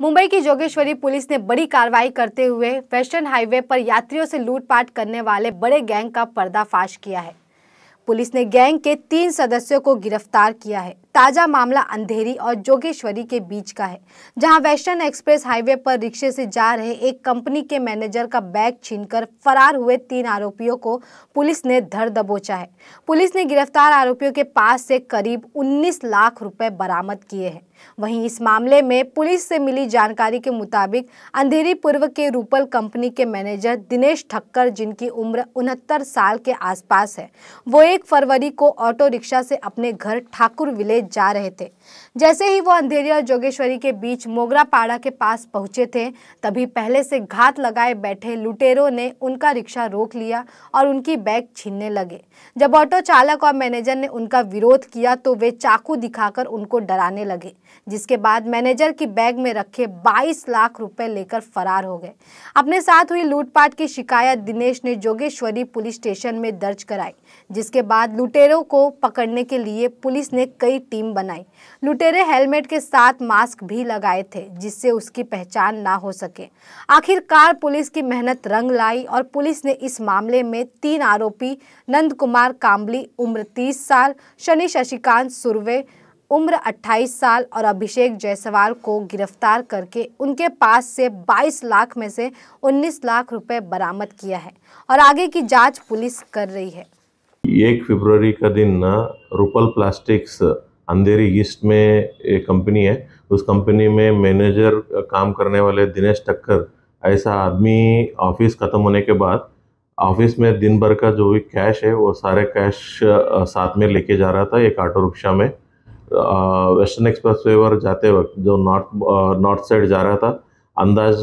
मुंबई की जोगेश्वरी पुलिस ने बड़ी कार्रवाई करते हुए वेस्टर्न हाईवे पर यात्रियों से लूटपाट करने वाले बड़े गैंग का पर्दाफाश किया है पुलिस ने गैंग के तीन सदस्यों को गिरफ्तार किया है ताज़ा मामला अंधेरी और जोगेश्वरी के बीच का है जहां वेस्टर्न एक्सप्रेस हाईवे पर रिक्शे से जा रहे एक कंपनी के मैनेजर का बैग छीनकर फरार हुए तीन आरोपियों को पुलिस ने धर दबोचा है पुलिस ने गिरफ्तार आरोपियों के पास से करीब 19 लाख रुपए बरामद किए हैं वहीं इस मामले में पुलिस से मिली जानकारी के मुताबिक अंधेरी पूर्व के रूपल कंपनी के मैनेजर दिनेश ठक्कर जिनकी उम्र उनहत्तर साल के आसपास है वो एक फरवरी को ऑटो रिक्शा से अपने घर ठाकुर विलेज जा रहे थे जैसे ही वो अंधेरी और जोगेश्वरी के बीच मोगरा पाड़ा के पास पहुंचे थे तभी पहले से घात लगाए बैठे लुटेरों ने उनका रिक्शा रोक लिया और उनकी बैग छीनने लगे जब ऑटो चालक और मैनेजर ने उनका विरोध किया तो वे चाकू दिखाकर उनको डराने लगे जिसके बाद मैनेजर की बैग में रखे 22 लाख रुपए लेकर फरार हो गए अपने साथ हुई लूटपाट की शिकायत दिनेश ने जोगेश्वरी पुलिस स्टेशन में दर्ज कराई जिसके बाद लुटेरों को पकड़ने के लिए पुलिस ने कई टीम बनाई लुटेरे हेलमेट के साथ मास्क भी लगाए थे जिससे उसकी पहचान ना हो सके आखिरकार पुलिस की मेहनत रंग लाई और पुलिस ने इस मामले में तीन आरोपी नंद कुमार काम्बली उम्र तीस साल शनि शशिकांत सुरवे उम्र 28 साल और अभिषेक जायसवाल को गिरफ्तार करके उनके पास से 22 लाख में से 19 लाख रुपए बरामद किया है और आगे की जांच पुलिस कर रही है एक फरवरी का दिन रूपल प्लास्टिक्स अंधेरी ईस्ट में एक कंपनी है उस कंपनी में मैनेजर काम करने वाले दिनेश टक्कर ऐसा आदमी ऑफिस ख़त्म होने के बाद ऑफिस में दिन भर का जो भी कैश है वो सारे कैश साथ में लेके जा रहा था एक ऑटो रिक्शा में वेस्टर्न एक्सप्रेस वे पर जाते वक्त जो नॉर्थ नॉर्थ साइड जा रहा था अंदाज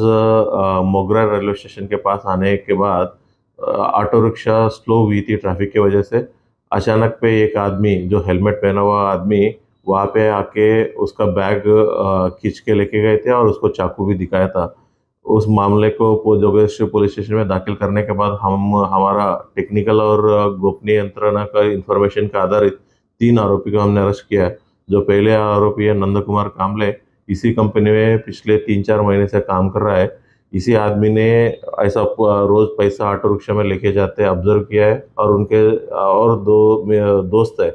मोगरा रेलवे स्टेशन के पास आने के बाद ऑटो रिक्शा स्लो हुई थी ट्रैफिक की वजह से अचानक पे एक आदमी जो हेलमेट पहना हुआ आदमी वहाँ पे आके उसका बैग खींच के लेके गए थे और उसको चाकू भी दिखाया था उस मामले को जोगेश्वर पुलिस स्टेशन में दाखिल करने के बाद हम हमारा टेक्निकल और गोपनीय यंत्रणा का इन्फॉर्मेशन का आधारित तीन आरोपी को हमने अरेस्ट किया है जो पहले आरोपी है नंद कुमार कामले इसी कंपनी में पिछले तीन चार महीने से काम कर रहा है इसी आदमी ने ऐसा रोज पैसा ऑटो रिक्शा में लेके जाते ऑब्जर्व किया है और उनके और दो दोस्त है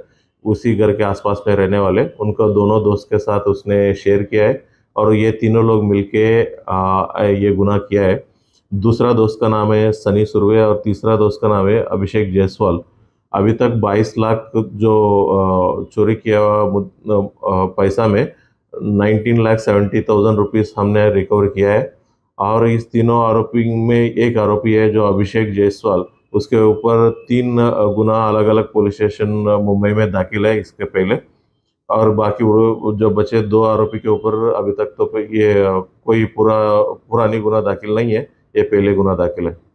उसी घर के आसपास में रहने वाले उनका दोनों दोस्त के साथ उसने शेयर किया है और ये तीनों लोग मिलके ये गुनाह किया है दूसरा दोस्त का नाम है सनी सुरवे और तीसरा दोस्त का नाम है अभिषेक जायसवाल अभी तक 22 लाख जो चोरी किया हुआ पैसा में 19 लाख सेवेंटी थाउजेंड रुपीज़ हमने रिकवर किया है और इस तीनों आरोपी में एक आरोपी है जो अभिषेक जायसवाल उसके ऊपर तीन गुना अलग अलग पुलिस स्टेशन मुंबई में दाखिल है इसके पहले और बाकी जो बचे दो आरोपी के ऊपर अभी तक तो ये कोई पूरा पुरानी गुना दाखिल नहीं है ये पहले गुना दाखिल है